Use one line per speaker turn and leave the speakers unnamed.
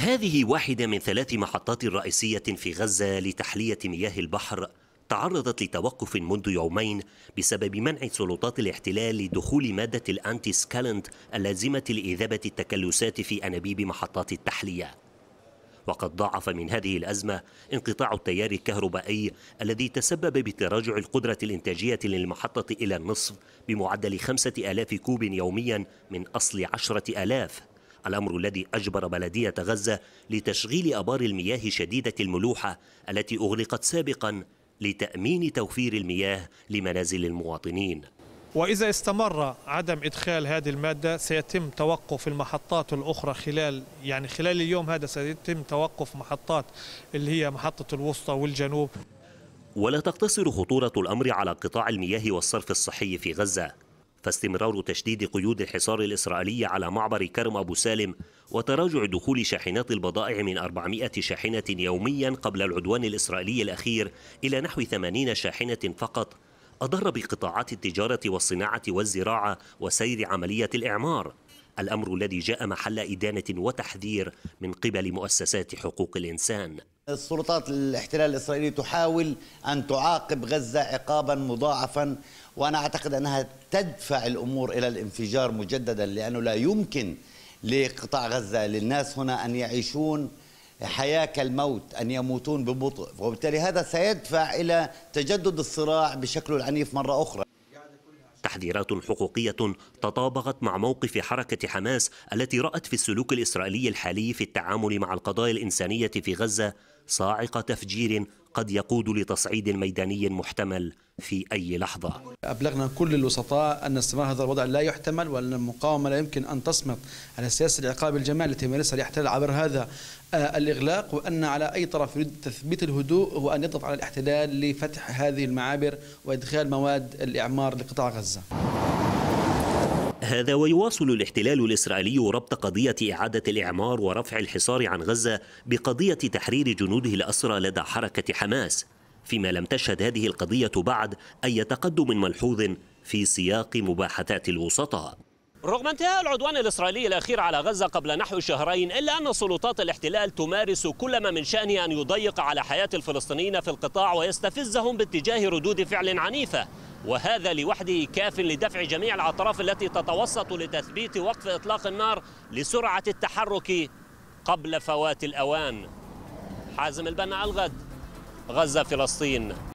هذه واحدة من ثلاث محطات رئيسية في غزة لتحلية مياه البحر تعرضت لتوقف منذ يومين بسبب منع سلطات الاحتلال لدخول مادة الأنتي سكالنت اللازمة لإذابة التكلسات في أنابيب محطات التحلية وقد ضاعف من هذه الأزمة انقطاع التيار الكهربائي الذي تسبب بتراجع القدرة الإنتاجية للمحطة إلى النصف بمعدل خمسة آلاف كوب يوميا من أصل عشرة آلاف الأمر الذي أجبر بلدية غزة لتشغيل أبار المياه شديدة الملوحة التي أغلقت سابقا لتأمين توفير المياه لمنازل المواطنين وإذا استمر عدم إدخال هذه المادة سيتم توقف المحطات الأخرى خلال يعني خلال اليوم هذا سيتم توقف محطات اللي هي محطة الوسطى والجنوب ولا تقتصر خطورة الأمر على قطاع المياه والصرف الصحي في غزة فاستمرار تشديد قيود الحصار الإسرائيلي على معبر كرم أبو سالم وتراجع دخول شاحنات البضائع من 400 شاحنة يوميا قبل العدوان الإسرائيلي الأخير إلى نحو 80 شاحنة فقط أضر بقطاعات التجارة والصناعة والزراعة وسير عملية الإعمار الأمر الذي جاء محل إدانة وتحذير من قبل مؤسسات حقوق الإنسان
السلطات الاحتلال الإسرائيلي تحاول أن تعاقب غزة عقابا مضاعفا وأنا أعتقد أنها تدفع الأمور إلى الانفجار مجددا لأنه لا يمكن لقطاع غزة للناس هنا أن يعيشون حياة كالموت أن يموتون ببطء وبالتالي هذا سيدفع إلى تجدد الصراع بشكله العنيف مرة أخرى
تحذيرات حقوقية تطابقت مع موقف حركة حماس التي رأت في السلوك الإسرائيلي الحالي في التعامل مع القضايا الإنسانية في غزة صاعقة تفجير قد يقود لتصعيد ميداني محتمل في أي لحظة
أبلغنا كل الوسطاء أن استمرار هذا الوضع لا يحتمل وأن المقاومة لا يمكن أن تصمت على سياسة العقاب الجمال التي يمارسها الاحتلال عبر هذا آه، الإغلاق وأن على أي طرف يريد تثبيت الهدوء هو أن يضغط على الاحتلال لفتح هذه المعابر وإدخال مواد الإعمار لقطاع غزة
هذا ويواصل الاحتلال الإسرائيلي ربط قضية إعادة الإعمار ورفع الحصار عن غزة بقضية تحرير جنوده الأسرى لدى حركة حماس فيما لم تشهد هذه القضية بعد أي تقدم ملحوظ في سياق مباحثات الوسطاء رغم انتهاء العدوان الإسرائيلي الأخير على غزة قبل نحو شهرين إلا أن سلطات الاحتلال تمارس كل ما من شأنه أن يضيق على حياة الفلسطينيين في القطاع ويستفزهم باتجاه ردود فعل عنيفة وهذا لوحده كاف لدفع جميع الأطراف التي تتوسط لتثبيت وقف إطلاق النار لسرعة التحرك قبل فوات الأوان حازم البنا الغد غزة فلسطين